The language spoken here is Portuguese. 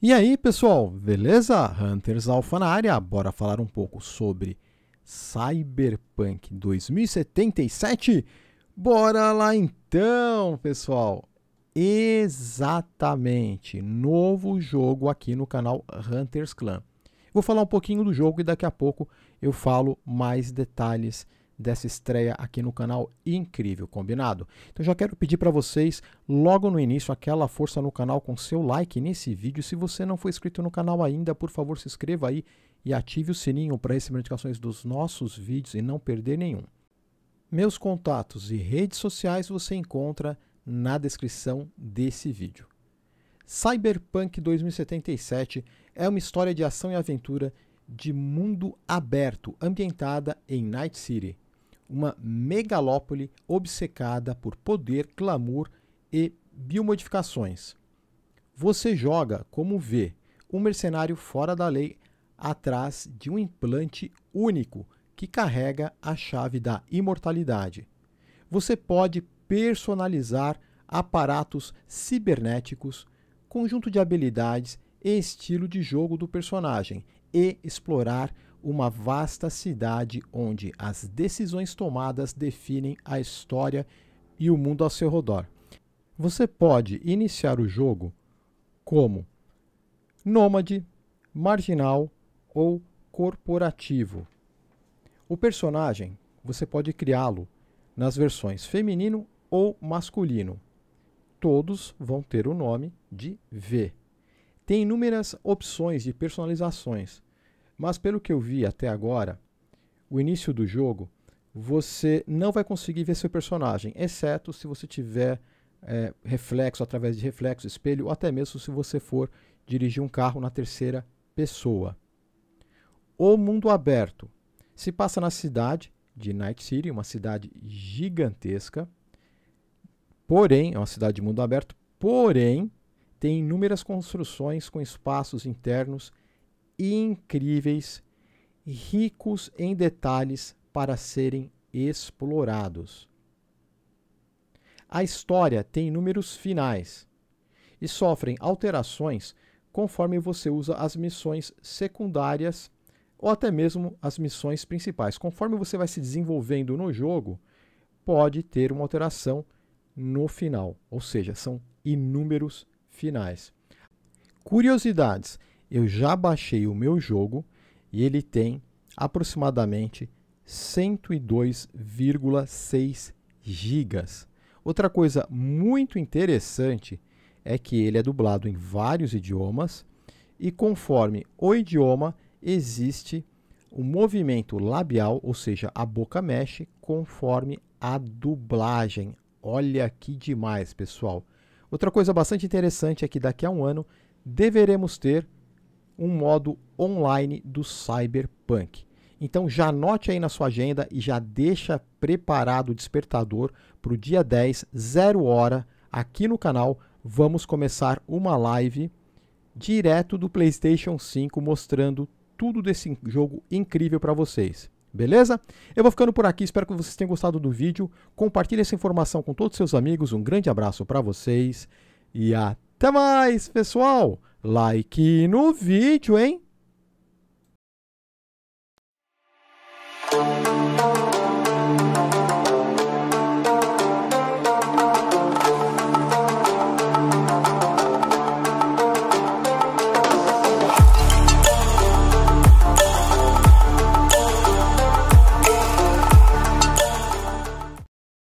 E aí, pessoal, beleza? Hunters Alpha na área, bora falar um pouco sobre Cyberpunk 2077? Bora lá então, pessoal! Exatamente, novo jogo aqui no canal Hunters Clan. Vou falar um pouquinho do jogo e daqui a pouco eu falo mais detalhes dessa estreia aqui no canal incrível, combinado? Então já quero pedir para vocês logo no início aquela força no canal com seu like nesse vídeo. Se você não for inscrito no canal ainda, por favor, se inscreva aí e ative o sininho para receber notificações dos nossos vídeos e não perder nenhum. Meus contatos e redes sociais você encontra na descrição desse vídeo. Cyberpunk 2077 é uma história de ação e aventura de mundo aberto, ambientada em Night City, uma megalópole obcecada por poder, clamor e biomodificações. Você joga, como vê, um mercenário fora da lei atrás de um implante único que carrega a chave da imortalidade. Você pode personalizar aparatos cibernéticos, conjunto de habilidades e estilo de jogo do personagem e explorar uma vasta cidade onde as decisões tomadas definem a história e o mundo ao seu redor. Você pode iniciar o jogo como nômade, marginal ou corporativo. O personagem você pode criá-lo nas versões feminino ou masculino. Todos vão ter o nome de V. Tem inúmeras opções de personalizações, mas pelo que eu vi até agora, o início do jogo, você não vai conseguir ver seu personagem, exceto se você tiver é, reflexo através de reflexo, espelho, ou até mesmo se você for dirigir um carro na terceira pessoa. O mundo aberto se passa na cidade de Night City, uma cidade gigantesca. Porém, é uma cidade de mundo aberto, porém tem inúmeras construções com espaços internos incríveis, ricos em detalhes para serem explorados. A história tem números finais e sofrem alterações conforme você usa as missões secundárias ou até mesmo as missões principais. Conforme você vai se desenvolvendo no jogo, pode ter uma alteração no final, ou seja, são inúmeros finais. Curiosidades: eu já baixei o meu jogo e ele tem aproximadamente 102,6 gigas. Outra coisa muito interessante é que ele é dublado em vários idiomas e conforme o idioma existe o movimento labial, ou seja, a boca mexe conforme a dublagem. Olha que demais, pessoal. Outra coisa bastante interessante é que daqui a um ano deveremos ter um modo online do Cyberpunk. Então já anote aí na sua agenda e já deixa preparado o despertador para o dia 10, 0 hora, aqui no canal. Vamos começar uma live direto do PlayStation 5 mostrando tudo desse jogo incrível para vocês. Beleza? Eu vou ficando por aqui, espero que vocês tenham gostado do vídeo. Compartilhe essa informação com todos os seus amigos. Um grande abraço para vocês e até! Até mais, pessoal! Like no vídeo, hein?